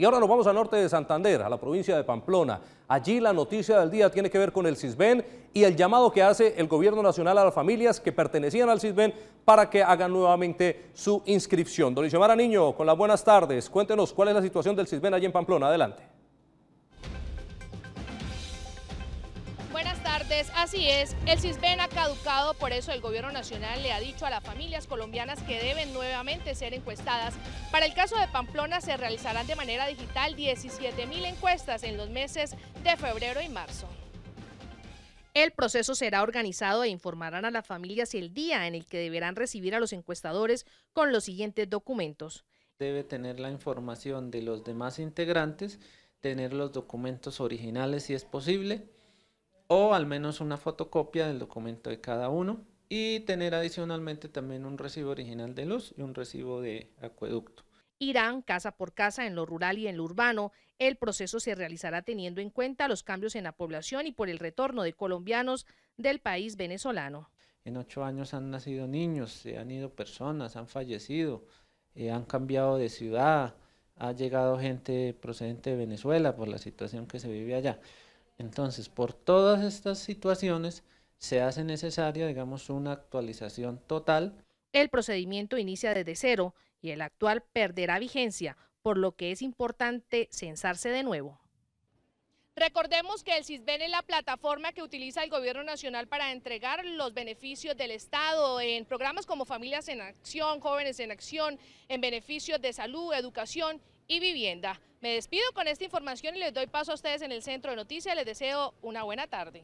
Y ahora nos vamos al norte de Santander, a la provincia de Pamplona. Allí la noticia del día tiene que ver con el CISBEN y el llamado que hace el gobierno nacional a las familias que pertenecían al CISBEN para que hagan nuevamente su inscripción. Don Niño, con las buenas tardes, cuéntenos cuál es la situación del CISBEN allí en Pamplona. Adelante. Buenas tardes, así es, el CISBEN ha caducado, por eso el gobierno nacional le ha dicho a las familias colombianas que deben nuevamente ser encuestadas. Para el caso de Pamplona se realizarán de manera digital 17.000 encuestas en los meses de febrero y marzo. El proceso será organizado e informarán a las familias el día en el que deberán recibir a los encuestadores con los siguientes documentos. Debe tener la información de los demás integrantes, tener los documentos originales si es posible, o al menos una fotocopia del documento de cada uno y tener adicionalmente también un recibo original de luz y un recibo de acueducto. Irán casa por casa en lo rural y en lo urbano. El proceso se realizará teniendo en cuenta los cambios en la población y por el retorno de colombianos del país venezolano. En ocho años han nacido niños, se han ido personas, han fallecido, eh, han cambiado de ciudad, ha llegado gente procedente de Venezuela por la situación que se vive allá. Entonces, por todas estas situaciones se hace necesaria, digamos, una actualización total. El procedimiento inicia desde cero y el actual perderá vigencia, por lo que es importante censarse de nuevo. Recordemos que el CISBEN es la plataforma que utiliza el gobierno nacional para entregar los beneficios del Estado en programas como Familias en Acción, Jóvenes en Acción, en beneficios de salud, educación y Vivienda. Me despido con esta información y les doy paso a ustedes en el Centro de Noticias. Les deseo una buena tarde.